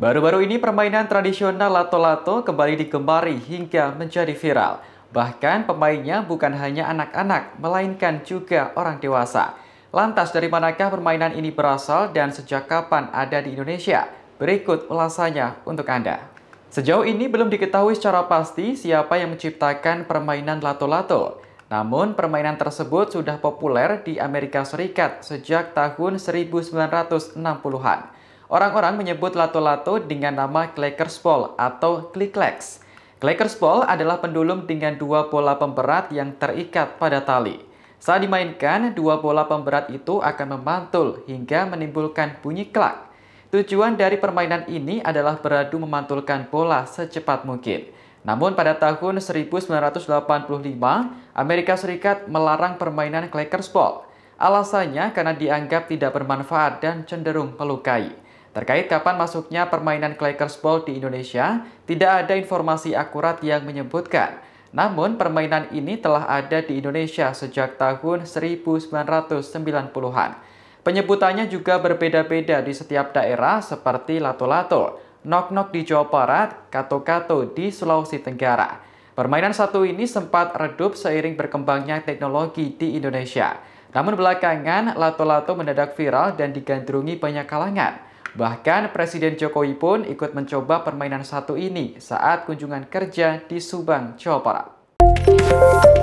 Baru-baru ini permainan tradisional lato-lato kembali digemari hingga menjadi viral. Bahkan pemainnya bukan hanya anak-anak, melainkan juga orang dewasa. Lantas dari manakah permainan ini berasal dan sejak kapan ada di Indonesia? Berikut ulasannya untuk Anda. Sejauh ini belum diketahui secara pasti siapa yang menciptakan permainan lato-lato. Namun, permainan tersebut sudah populer di Amerika Serikat sejak tahun 1960-an. Orang-orang menyebut lato-lato dengan nama Clackers Ball atau Clicklex. Clackers Ball adalah pendulum dengan dua bola pemberat yang terikat pada tali. Saat dimainkan, dua bola pemberat itu akan memantul hingga menimbulkan bunyi klak. Tujuan dari permainan ini adalah beradu memantulkan bola secepat mungkin. Namun pada tahun 1985, Amerika Serikat melarang permainan Clackers Ball. Alasannya karena dianggap tidak bermanfaat dan cenderung melukai. Terkait kapan masuknya permainan Clackers Ball di Indonesia, tidak ada informasi akurat yang menyebutkan. Namun, permainan ini telah ada di Indonesia sejak tahun 1990-an. Penyebutannya juga berbeda-beda di setiap daerah seperti lato-lato, nok-nok di Jawa Barat, kato-kato di Sulawesi Tenggara. Permainan satu ini sempat redup seiring berkembangnya teknologi di Indonesia. Namun belakangan, lato-lato mendadak viral dan digandrungi banyak kalangan. Bahkan Presiden Jokowi pun ikut mencoba permainan satu ini saat kunjungan kerja di Subang, Jawa Barat.